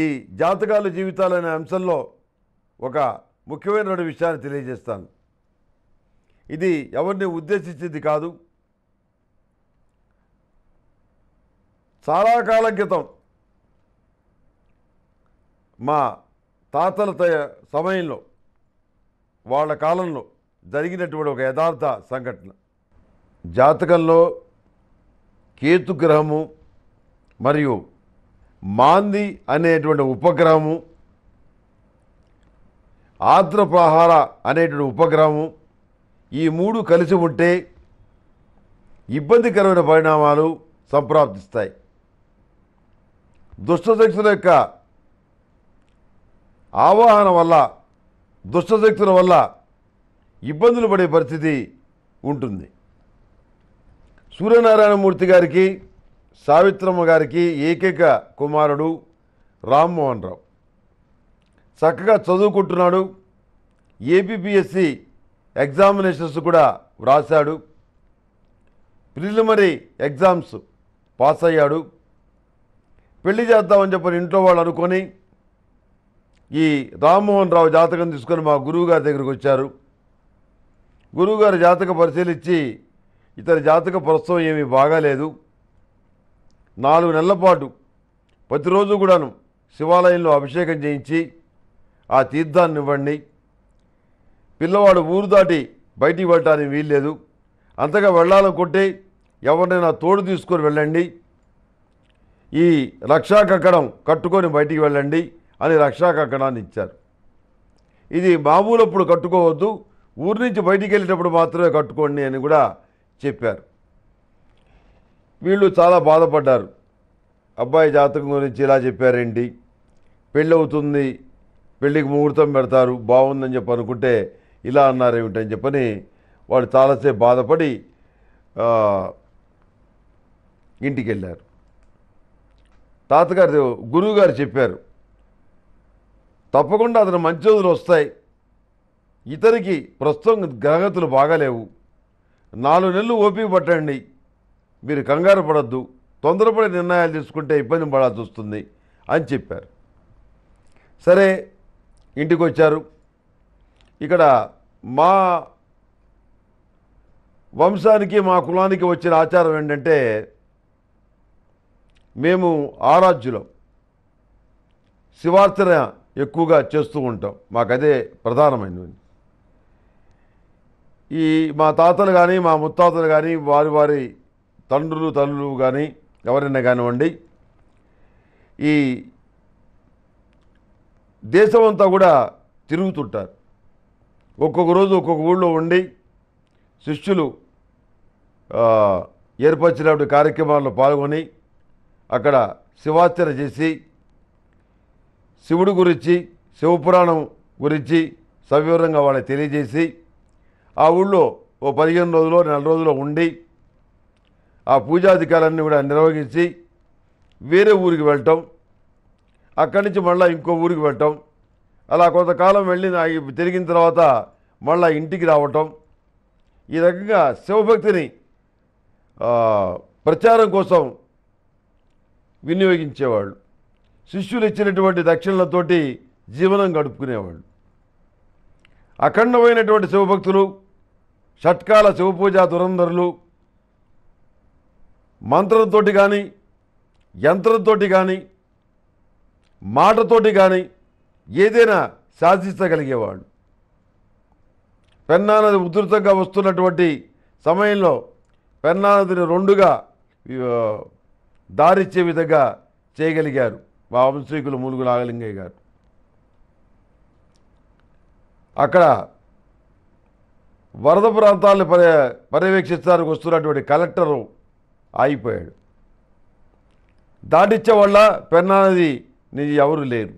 ఈ జాతకాలు జీవితాలు అనే అంశంలో ఒక ముఖ్యమైన విషయాన్ని తెలియజేస్తాను ఇది ఎవరిని ఉద్దేశించింది కాదు చాలా కాలం క్రితం మా తాతల సమయంలో వాళ్ళ కాలంలో జరిగినటువంటి ఒక యథార్థ సంఘటన జాతకంలో కేతుగ్రహము మరియు మాంది అనేటువంటి ఉపగ్రహము ఆత్రప్రహార అనేటువంటి ఉపగ్రహము ఈ మూడు కలిసి ఉంటే ఇబ్బందికరమైన పరిణామాలు సంప్రాప్తిస్తాయి దుష్టశక్తుల యొక్క ఆవాహన వల్ల దుష్టశక్తుల వల్ల ఇబ్బందులు పడే పరిస్థితి ఉంటుంది సూర్యనారాయణమూర్తి గారికి సావిత్రమ్మ గారికి ఏకైక కుమారుడు రామ్మోహన్ రావు చక్కగా చదువుకుంటున్నాడు ఏపీపిఎస్సి ఎగ్జామినేషన్స్ కూడా వ్రాశాడు ప్రిలిమరీ ఎగ్జామ్స్ పాస్ అయ్యాడు పెళ్లి చేద్దామని చెప్పని ఇంట్లో వాళ్ళు అనుకొని ఈ రామ్మోహన్ రావు జాతకం తీసుకొని మా గురువుగారి దగ్గరికి వచ్చారు గురువుగారు జాతక పరిశీలించి ఇతని జాతక ప్రస్తుతం ఏమీ బాగాలేదు నాలుగు నెలల పాటు ప్రతిరోజు కూడాను శివాలయంలో అభిషేకం చేయించి ఆ తీర్థాన్ని ఇవ్వండి పిల్లవాడు ఊరు దాటి బయటికి వెళ్ళటానికి వీల్లేదు అంతగా వెళ్ళాలనుకుంటే ఎవరినైనా తోడు తీసుకొని వెళ్ళండి ఈ రక్షా కక్కడం కట్టుకొని బయటికి వెళ్ళండి అని రక్షా కక్కడాన్ని ఇచ్చారు ఇది మామూలు అప్పుడు కట్టుకోవద్దు ఊరి నుంచి బయటికి వెళ్ళేటప్పుడు మాత్రమే కట్టుకోండి అని కూడా చెప్పారు వీళ్ళు చాలా బాధపడ్డారు అబ్బాయి జాతకం గురించి ఇలా చెప్పారేంటి పెళ్ళి అవుతుంది పెళ్ళికి ముహూర్తం పెడతారు బాగుందని చెప్పి అనుకుంటే ఇలా అన్నారేమిటని చెప్పని వాడు చాలాసేపు బాధపడి ఇంటికి వెళ్ళారు తాతగారు గురువుగారు చెప్పారు తప్పకుండా అతను మంచి రోజులు వస్తాయి ఇతనికి ప్రస్తుతం గ్రహగతులు బాగాలేవు నాలుగు నెలలు ఓపిక పట్టండి మీరు కంగారు పడద్దు తొందరపడి నిర్ణయాలు తీసుకుంటే ఇబ్బంది పడాల్సి వస్తుంది అని చెప్పారు సరే ఇంటికి వచ్చారు ఇక్కడ మా వంశానికి మా కులానికి వచ్చిన ఆచారం ఏంటంటే మేము ఆరాధ్యులం శివార్చన ఎక్కువగా చేస్తూ ఉంటాం మాకదే ప్రధానమైనది ఈ మా తాతలు కానీ మా ముత్తాతలు కానీ వారి వారి తండ్రులు తల్లులు కానీ ఎవరైనా కానివ్వండి ఈ దేశమంతా కూడా తిరుగుతుంటారు ఒక్కొక్క రోజు ఒక్కొక్క ఊళ్ళో ఉండి శిష్యులు ఏర్పరిచినటువంటి కార్యక్రమాల్లో పాల్గొని అక్కడ శివార్చన చేసి శివుడు గురించి శివపురాణం గురించి సవివరంగా వాళ్ళకి తెలియజేసి ఆ ఊళ్ళో ఓ పదిహేను రోజులు నెల రోజులు ఉండి ఆ పూజాధికారాన్ని కూడా నిర్వహించి వేరే ఊరికి వెళ్ళటం అక్కడి నుంచి మళ్ళీ ఇంకో ఊరికి వెళ్ళటం అలా కొంతకాలం వెళ్ళి తిరిగిన తర్వాత మళ్ళీ ఇంటికి రావటం ఈ రకంగా శివభక్తిని ప్రచారం కోసం వినియోగించేవాళ్ళు శిష్యులు ఇచ్చినటువంటి దక్షిణలతోటి జీవనం గడుపుకునేవాళ్ళు అఖండమైనటువంటి శివభక్తులు షట్కాల శివపూజా దురంధరులు మంత్రంతో కానీ యంత్రంతో కానీ మాటతోటి కానీ ఏదైనా సాధించగలిగేవాడు పెన్నానది ఉధృతంగా వస్తున్నటువంటి సమయంలో పెన్నానదిని రెండుగా దారిచ్చే విధంగా చేయగలిగారు మా వంశీకులు మూలుగు నాగలింగయ్య గారు అక్కడ వరద ప్రాంతాలను పర్యవేక్షించడానికి వస్తున్నటువంటి కలెక్టరు ఆగిపోయాడు దాటిచ్చే వల్ల పెన్నానది నీ ఎవరు లేరు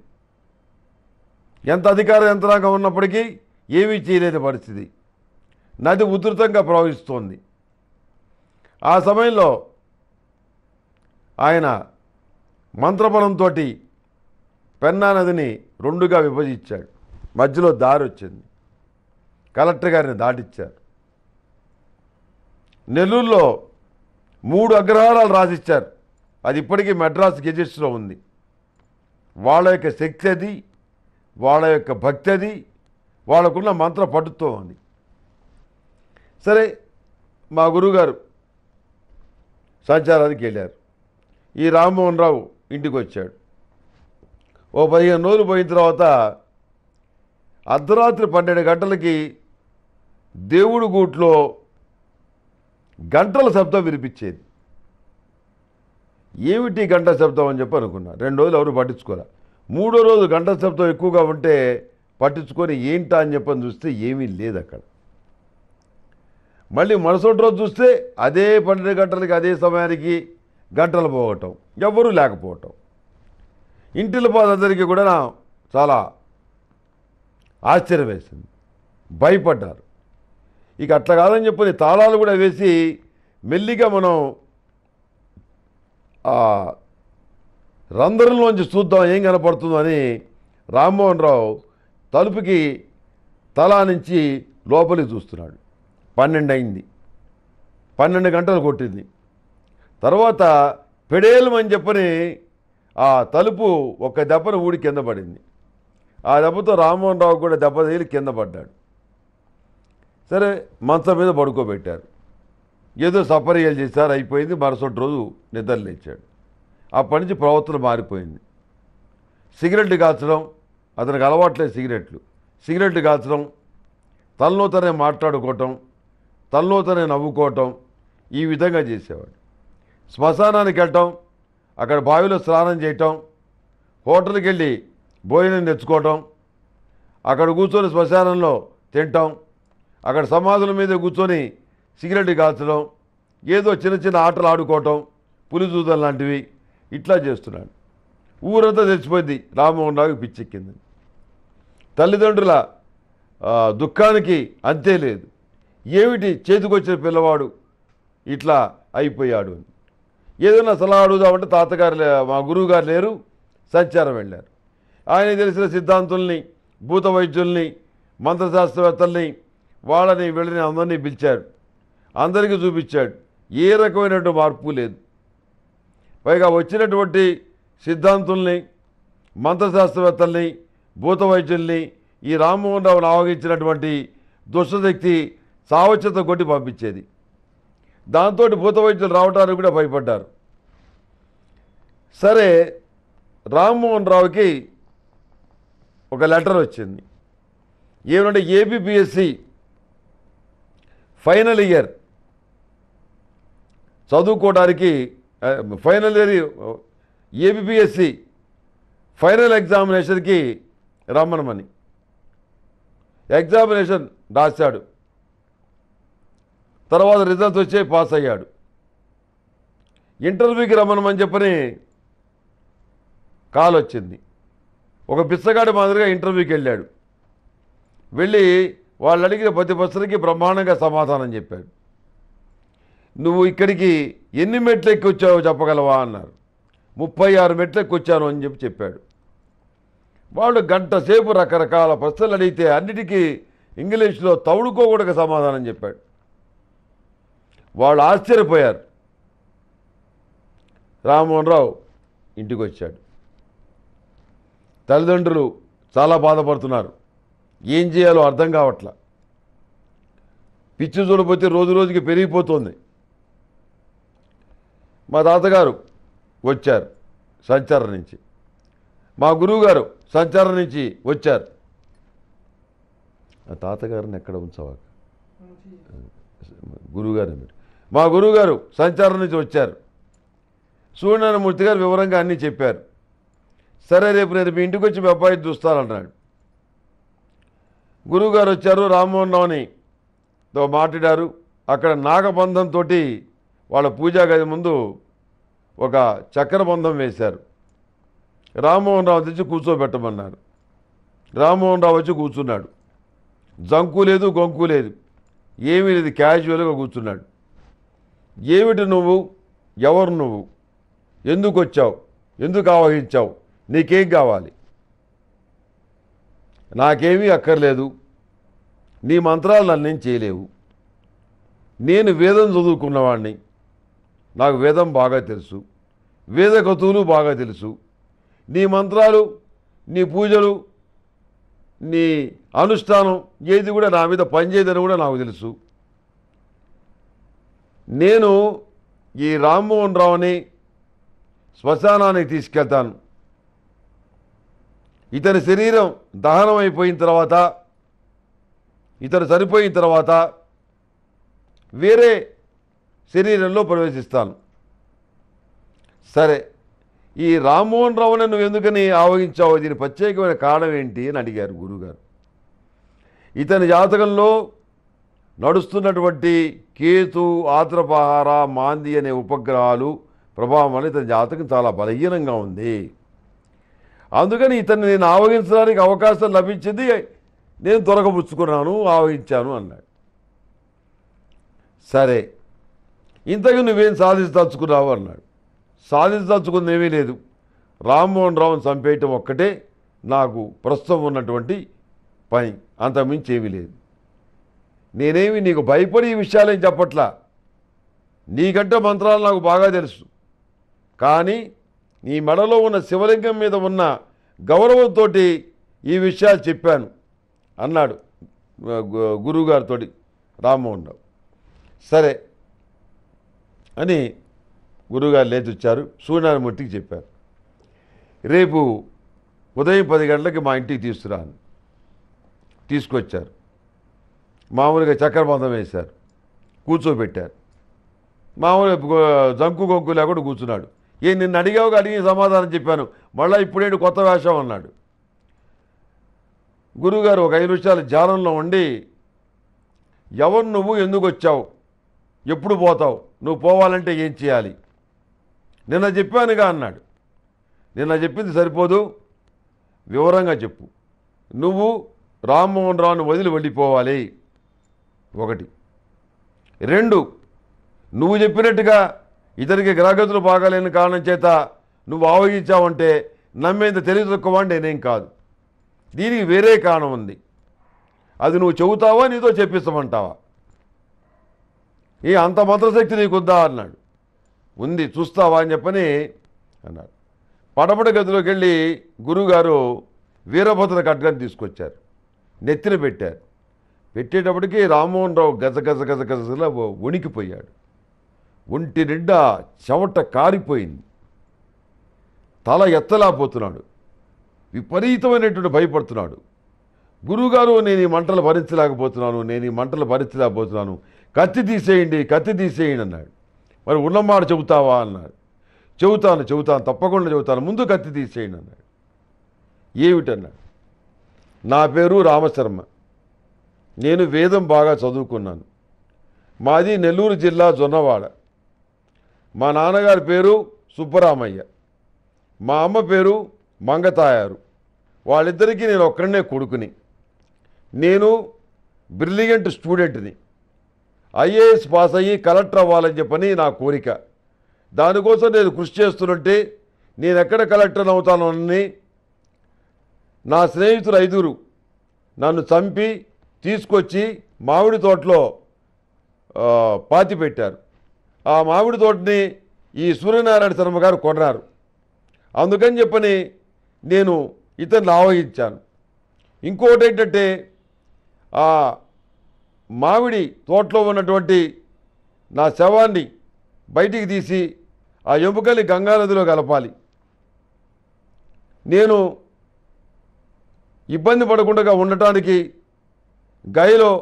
ఎంత అధికార యంత్రాంగం ఉన్నప్పటికీ ఏమీ చేయలేని పరిస్థితి నది ఉధృతంగా ప్రవహిస్తోంది ఆ సమయంలో ఆయన మంత్రబలంతో పెన్నా నదిని రెండుగా విభజించాడు మధ్యలో దారి వచ్చింది కలెక్టర్ గారిని దాటిచ్చారు నెల్లూరులో మూడు అగ్రహారాలు రాసిచ్చారు అది ఇప్పటికీ మెడ్రాస్ గెజిట్స్లో ఉంది వాళ్ళ యొక్క శక్తి అది వాళ్ళ యొక్క భక్తి అది వాళ్ళకున్న మంత్ర పట్టుతో ఉంది సరే మా గురువుగారు సంచారానికి వెళ్ళారు ఈ రామ్మోహన్ రావు ఇంటికి వచ్చాడు ఓ పదిహేను రోజులు పోయిన తర్వాత అర్ధరాత్రి పన్నెండు గంటలకి దేవుడి గూట్లో గంటల శబ్దం వినిపించేది ఏమిటి గంట శబ్దం అని చెప్పి అనుకున్నా రెండు రోజులు ఎవరు పట్టించుకోరా మూడో రోజు గంట శబ్దం ఎక్కువగా ఉంటే పట్టించుకొని ఏంటా అని చెప్పని చూస్తే ఏమీ లేదు అక్కడ మళ్ళీ మరుసటి రోజు చూస్తే అదే పన్నెండు గంటలకి అదే సమయానికి గంటలు పోవటం ఎవరూ లేకపోవటం ఇంటిలో బాధందరికీ కూడా చాలా ఆశ్చర్యం వేసింది భయపడ్డారు ఇక అట్లా కాదని చెప్పని తాళాలు కూడా వేసి మెల్లిగా మనం ఆ రంధ్రంలోంచి చూద్దాం ఏం కనపడుతుందో అని రామ్మోహన్ రావు తలుపుకి తలా నుంచి లోపలికి చూస్తున్నాడు పన్నెండు అయింది పన్నెండు గంటలు కొట్టింది తర్వాత పెడేలమని చెప్పని ఆ తలుపు ఒక దెబ్బను ఊడి కింద పడింది ఆ దెబ్బతో రామ్మోహన్ రావు కూడా దెబ్బ తగిలి కింద పడ్డాడు సరే మంచం మీద పడుకోబెట్టారు ఏదో సపర్యలు చేశారు అయిపోయింది మరుసటి రోజు లేచాడు అప్పటి నుంచి ప్రవర్తన మారిపోయింది సిగరెట్లు కాల్చడం అతనికి అలవాట్లేదు సిగరెట్లు సిగరెట్లు కాల్చడం తనలో తనే మాట్లాడుకోవటం తనలో తనే నవ్వుకోవటం ఈ విధంగా చేసేవాడు శ్మశానానికి వెళ్ళటం అక్కడ బావిలో స్నానం చేయటం హోటల్కి వెళ్ళి భోజనం తెచ్చుకోవటం అక్కడ కూర్చొని శ్మశానంలో తింటాం అక్కడ సమాధుల మీద కూర్చొని సిగరెట్ కాల్చడం ఏదో చిన్న చిన్న ఆటలు ఆడుకోవటం పులిదూదం లాంటివి ఇట్లా చేస్తున్నాడు ఊరంతా తెచ్చిపోయింది రామ్మోహన్ రావు పిచ్చెక్కింది తల్లిదండ్రుల దుఃఖానికి అంతే లేదు ఏమిటి చేతికొచ్చిన పిల్లవాడు ఇట్లా అయిపోయాడు అని ఏదైనా సలహా అడుగుదామంటే తాతగారు మా గురువు గారు లేరు సంచారం వెళ్ళారు ఆయన తెలిసిన సిద్ధాంతుల్ని భూత వైద్యుల్ని మంత్రశాస్త్రవేత్తల్ని వాళ్ళని వీళ్ళని అందరినీ పిలిచాడు అందరికీ చూపించాడు ఏ రకమైనటువంటి మార్పు లేదు పైగా వచ్చినటువంటి సిద్ధాంతుల్ని మంత్రశాస్త్రవేత్తల్ని భూత వైద్యుల్ని ఈ రామ్మోహన్ రావును ఆవగించినటువంటి దుష్టశక్తి సావచ్యత కొట్టి పంపించేది దాంతో భూత వైద్యులు రావడానికి కూడా భయపడ్డారు సరే రామ్మోహన్ రావుకి ఒక లెటర్ వచ్చింది ఏమంటే ఏబిపిఎస్సి ఫైనల్ ఇయర్ చదువుకోవడానికి ఫైనల్ ఇయర్ ఏబిపిఎస్సి ఫైనల్ ఎగ్జామినేషన్కి రమ్మనమని ఎగ్జామినేషన్ రాశాడు తర్వాత రిజల్ట్ వచ్చే పాస్ అయ్యాడు ఇంటర్వ్యూకి రమ్మనమని చెప్పని కాల్ వచ్చింది ఒక పిచ్చగాడి మాదిరిగా ఇంటర్వ్యూకి వెళ్ళాడు వెళ్ళి వాళ్ళు అడిగిన ప్రతి ప్రశ్నకి బ్రహ్మాండంగా సమాధానం చెప్పాడు నువ్వు ఇక్కడికి ఎన్ని మెట్లు ఎక్కి వచ్చావో చెప్పగలవా అన్నారు ముప్పై ఆరు మెట్లు ఎక్కి వచ్చాను అని చెప్పి చెప్పాడు వాళ్ళు గంట సేపు రకరకాల ప్రశ్నలు అడిగితే అన్నిటికీ ఇంగ్లీష్లో తవుడుకోకూడక సమాధానం చెప్పాడు వాళ్ళు ఆశ్చర్యపోయారు రామ్మోహన్ రావు ఇంటికి వచ్చాడు తల్లిదండ్రులు చాలా బాధపడుతున్నారు ఏం చేయాలో అర్థం కావట్ల పిచ్చి చూడబోతే రోజు రోజుకి పెరిగిపోతుంది మా తాతగారు వచ్చారు సంచారం నుంచి మా గురువుగారు సంచారం నుంచి వచ్చారు ఆ తాతగారిని ఎక్కడ ఉంచవాక గురువుగారు మా గురువుగారు సంచారం నుంచి వచ్చారు సూర్యనారాయణమూర్తి గారు వివరంగా అన్నీ చెప్పారు సరే రేపు నేను మీ ఇంటికి వచ్చి మీ అబ్బాయి చూస్తానన్నాడు గురువుగారు వచ్చారు రామ్మోహన్ రావునితో మాట్లాడారు అక్కడ నాగబంధంతో వాళ్ళ పూజా గది ముందు ఒక చక్కెర బంధం వేశారు రామ్మోహన్ రావు తెచ్చి కూర్చోబెట్టమన్నారు రామ్మోహన్ రావు వచ్చి కూర్చున్నాడు జంకు లేదు గొంకు లేదు ఏమీ లేదు క్యాజువల్గా కూర్చున్నాడు ఏమిటి నువ్వు ఎవరు నువ్వు ఎందుకు వచ్చావు ఎందుకు ఆవహించావు నీకేం కావాలి నాకేమీ అక్కర్లేదు నీ మంత్రాలు నన్నేం చేయలేవు నేను వేదం చదువుకున్నవాడిని నాకు వేదం బాగా తెలుసు వేదగతువులు బాగా తెలుసు నీ మంత్రాలు నీ పూజలు నీ అనుష్ఠానం ఏది కూడా నా మీద పనిచేయదని కూడా నాకు తెలుసు నేను ఈ రామ్మోహన్ రావుని శ్మశానానికి తీసుకెళ్తాను ఇతని శరీరం దహనం అయిపోయిన తర్వాత ఇతను చనిపోయిన తర్వాత వేరే శరీరంలో ప్రవేశిస్తాను సరే ఈ రామ్మోహన్ రావుని నువ్వు ఎందుకని ఆవగించావు దీని ప్రత్యేకమైన కారణం ఏంటి అని అడిగారు గురుగారు ఇతని జాతకంలో నడుస్తున్నటువంటి కేతు ఆత్రపహార మాంది అనే ఉపగ్రహాలు ప్రభావం వల్ల ఇతని జాతకం చాలా బలహీనంగా ఉంది అందుకని ఇతన్ని నేను ఆవగించడానికి అవకాశం లభించింది నేను దొరకబుచ్చుకున్నాను ఆవగించాను అన్నాడు సరే ఇంతకు నువ్వేం సాధించదలుచుకున్నావు అన్నాడు సాధించదలుచుకుంది ఏమీ లేదు రామ్మోహన్ రావును చంపేయటం ఒక్కటే నాకు ప్రస్తుతం ఉన్నటువంటి పని అంతకుమించి ఏమీ లేదు నేనేమి నీకు భయపడి ఈ విషయాలేం చెప్పట్లా నీకంటే మంత్రాలు నాకు బాగా తెలుసు కానీ నీ మెడలో ఉన్న శివలింగం మీద ఉన్న గౌరవంతో ఈ విషయాలు చెప్పాను అన్నాడు గురువుగారితో రామ్మోహన్ రావు సరే అని గురువుగారు లేచి వచ్చారు సూర్యనారాయణమూర్తికి చెప్పారు రేపు ఉదయం పది గంటలకి మా ఇంటికి తీసుకురా తీసుకొచ్చారు మామూలుగా చక్రబంధం వేశారు కూర్చోబెట్టారు మామూలుగా జంకు గొంకు లేకుండా కూర్చున్నాడు ఏ నిన్ను అడిగావు అడిగి సమాధానం చెప్పాను మళ్ళీ ఇప్పుడేంటి కొత్త వేషం అన్నాడు గురుగారు ఒక ఐదు నిమిషాలు జానంలో ఉండి ఎవరు నువ్వు ఎందుకు వచ్చావు ఎప్పుడు పోతావు నువ్వు పోవాలంటే ఏం చేయాలి నిన్న చెప్పానుగా అన్నాడు నిన్న చెప్పింది సరిపోదు వివరంగా చెప్పు నువ్వు రామ్మోహన్ రావును వదిలి వెళ్ళిపోవాలి ఒకటి రెండు నువ్వు చెప్పినట్టుగా ఇతనికి గ్రహగతులు బాగాలేని కారణం చేత నువ్వు ఆవగించావంటే నమ్మేంత తెలివి తక్కువ అంటే నేనేం కాదు దీనికి వేరే కారణం ఉంది అది నువ్వు చెబుతావా నీతో చెప్పిస్తామంటావా ఏ అంత మంత్రశక్తి నీకుందా అన్నాడు ఉంది చూస్తావా అని చెప్పని అన్నాడు పడపడ గదిలోకి వెళ్ళి గురువుగారు వీరభద్ర ఖడ్గాన్ని తీసుకొచ్చారు నెత్తిన పెట్టారు పెట్టేటప్పటికి రామ్మోహన్ రావు గజ గజ గజ గజలా ఉనికిపోయాడు ఒంటి నిండా చెమట కారిపోయింది తల ఎత్తలేకపోతున్నాడు విపరీతమైనటువంటి భయపడుతున్నాడు గురువుగారు నేను ఈ మంటలు భరించలేకపోతున్నాను నేను ఈ మంటలు భరించలేకపోతున్నాను కత్తి తీసేయండి కత్తి తీసేయండి అన్నాడు మరి ఉన్నమాట చెబుతావా అన్నాడు చెబుతాను చెబుతాను తప్పకుండా చెబుతాను ముందు కత్తి తీసేయండి అన్నాడు ఏమిటన్నాడు నా పేరు రామశర్మ నేను వేదం బాగా చదువుకున్నాను మాది నెల్లూరు జిల్లా జొన్నవాడ మా నాన్నగారి పేరు సుబ్బరామయ్య మా అమ్మ పేరు మంగతాయారు వాళ్ళిద్దరికీ నేను ఒక్కడనే కొడుకుని నేను బ్రిలియంట్ స్టూడెంట్ని ఐఏఎస్ పాస్ అయ్యి కలెక్టర్ అవ్వాలని చెప్పని నా కోరిక దానికోసం నేను కృషి చేస్తున్నట్టే నేను ఎక్కడ కలెక్టర్ అవుతానని నా స్నేహితులు ఐదుగురు నన్ను చంపి తీసుకొచ్చి మామిడి తోటలో పాతి పెట్టారు ఆ మామిడి తోటని ఈ సూర్యనారాయణ శర్మ గారు కొన్నారు అందుకని చెప్పని నేను ఇతను ఆవహించాను ఇంకోటి ఏంటంటే ఆ మామిడి తోటలో ఉన్నటువంటి నా శవాన్ని బయటికి తీసి ఆ ఎముకల్ని గంగానదిలో కలపాలి నేను ఇబ్బంది పడకుండా ఉండటానికి గైలో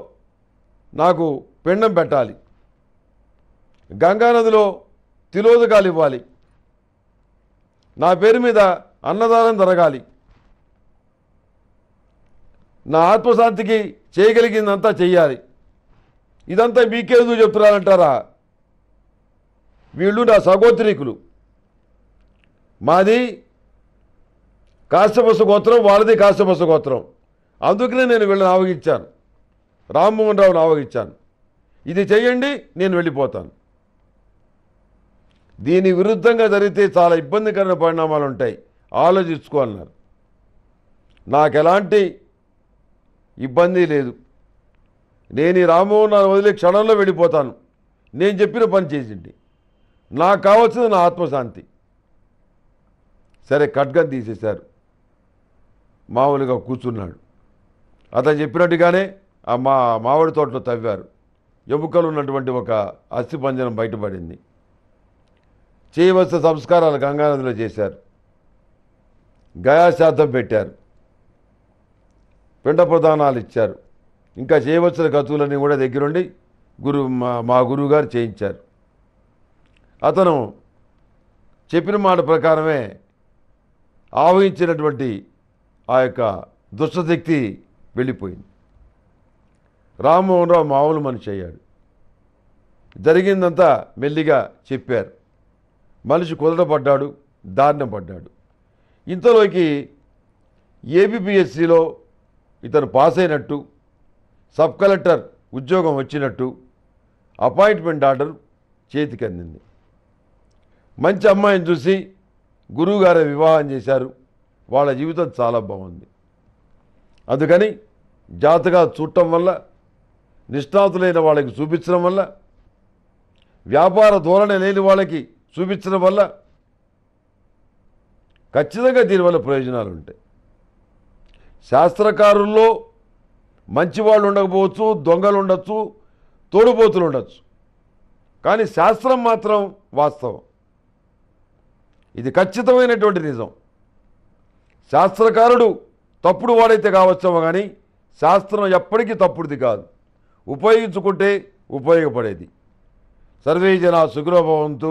నాకు పెండం పెట్టాలి గంగానదిలో తిలోదకాలు ఇవ్వాలి నా పేరు మీద అన్నదానం జరగాలి నా ఆత్మశాంతికి చేయగలిగిందంతా చెయ్యాలి ఇదంతా మీకేందుకు చెప్తున్నారంటారా వీళ్ళు నా సగోత్రీకులు మాది కాశ్యపస గోత్రం వాళ్ళది కాశ్యపస గోత్రం అందుకనే నేను వీళ్ళని ఆవగించాను రామ్మోహన్ రావును ఆవగించాను ఇది చెయ్యండి నేను వెళ్ళిపోతాను దీని విరుద్ధంగా జరిగితే చాలా ఇబ్బందికరమైన పరిణామాలు ఉంటాయి ఆలోచించుకో అన్నారు నాకు ఎలాంటి ఇబ్బంది లేదు నేను ఈ రామోహన్ నాన్న వదిలి క్షణంలో వెళ్ళిపోతాను నేను చెప్పిన పని చేసింది నాకు కావాల్సింది నా ఆత్మశాంతి సరే ఖడ్గం తీసేశారు మామూలుగా కూర్చున్నాడు అతను చెప్పినట్టుగానే ఆ మా మామిడి తోటలో తవ్వారు ఎముకలు ఉన్నటువంటి ఒక అస్థిపంజనం బయటపడింది చేయవలసిన సంస్కారాలు గంగానదిలో చేశారు గయాశాతం పెట్టారు పిండ ప్రదానాలు ఇచ్చారు ఇంకా చేయవలసిన కతువులన్నీ కూడా దగ్గరుండి గురు మా గురువు గారు చేయించారు అతను చెప్పిన మాట ప్రకారమే ఆవహించినటువంటి ఆ యొక్క దుష్టశక్తి వెళ్ళిపోయింది రామ్మోహన్ రావు మామూలు మనిషి అయ్యాడు జరిగిందంతా మెల్లిగా చెప్పారు మనిషి కుదరపడ్డాడు దారుణం పడ్డాడు ఇంతలోకి ఏబిపిఎస్సిలో ఇతను పాస్ అయినట్టు సబ్ కలెక్టర్ ఉద్యోగం వచ్చినట్టు అపాయింట్మెంట్ ఆర్డర్ చేతికి అందింది మంచి అమ్మాయిని చూసి గురువుగారి వివాహం చేశారు వాళ్ళ జీవితం చాలా బాగుంది అందుకని జాతగా చూడటం వల్ల నిష్ణాతులైన వాళ్ళకి చూపించడం వల్ల వ్యాపార ధోరణి లేని వాళ్ళకి చూపించడం వల్ల ఖచ్చితంగా దీనివల్ల ప్రయోజనాలు ఉంటాయి శాస్త్రకారుల్లో మంచివాళ్ళు ఉండకపోవచ్చు దొంగలు ఉండొచ్చు తోడుపోతులు ఉండొచ్చు కానీ శాస్త్రం మాత్రం వాస్తవం ఇది ఖచ్చితమైనటువంటి నిజం శాస్త్రకారుడు తప్పుడు వాడైతే కావచ్చామో కానీ శాస్త్రం ఎప్పటికీ తప్పుడుది కాదు ఉపయోగించుకుంటే ఉపయోగపడేది సర్వే జన సుగ్రభవంతు